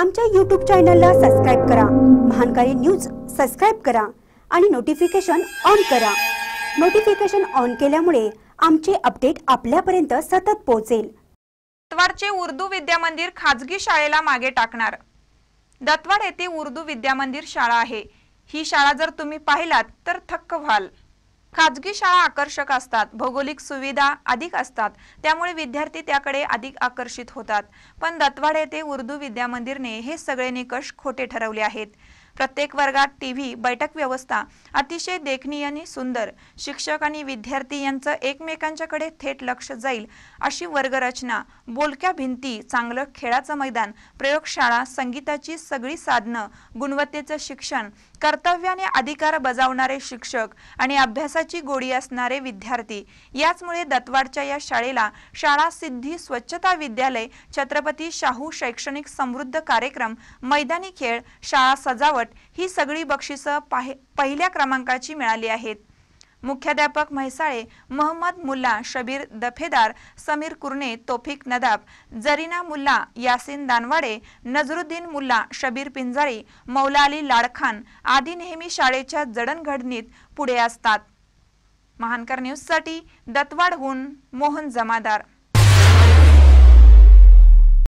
आमच्या यूट्यूब चॅनलला सबस्क्राईब करा महानकारी न्यूज सबस्क्राईब करा आणि नोटिफिकेशन ऑन करा नोटिफिकेशन ऑन केल्यामुळे आमचे अपडेट आपल्यापर्यंत सतत पोहोचेल दत्वारचे उर्दू विद्या खाजगी शाळेला मागे टाकणार दत्वार येथे उर्दू विद्या मंदिर शाळा आहे ही शाळा जर तुम्ही पाहिलात तर थक्क व्हाल खाजगी शाळा आकर्षक असतात भौगोलिक सुविधा अधिक असतात त्यामुळे विद्यार्थी त्याकडे अधिक आकर्षित होतात पण दत्वाड येथे उर्दू विद्या मंदिरने हे सगळे निकष खोटे ठरवले आहेत प्रत्येक वर्गात टी व्ही बैठक व्यवस्था अतिशय देखणी आणि सुंदर शिक्षक आणि विद्यार्थी यांचं एकमेकांच्याकडे थेट लक्ष जाईल अशी वर्गरचना बोलक्या भिंती चांगलं खेळाचं मैदान प्रयोगशाळा संगीताची सगळी साधनं गुणवत्तेचं शिक्षण कर्तव्याने अधिकार बजावणारे शिक्षक आणि अभ्यासाची गोडी असणारे विद्यार्थी याचमुळे दत्वाडच्या या शाळेला शाळा सिद्धी स्वच्छता विद्यालय छत्रपती शाहू शैक्षणिक समृद्ध कार्यक्रम मैदानी खेळ शाळा सजावट ही सगळी बक्षिसं पहिल्या क्रमांकाची मिळाली आहेत मुख्याध्यापक म्हैसाळे मोहम्मद मुल्ला शबीर दफेदार समीर कुर्णे तोफिक नदाब जरीना मुल्ला यासिन दानवाडे नजरुद्दीन मुल्ला शबीर पिंजारी मौला अली लाडखान आदी नेहमी शाळेच्या जडणघडणीत पुढे असतात महानकर न्यूजसाठी दत्तवाडहून मोहन जमादार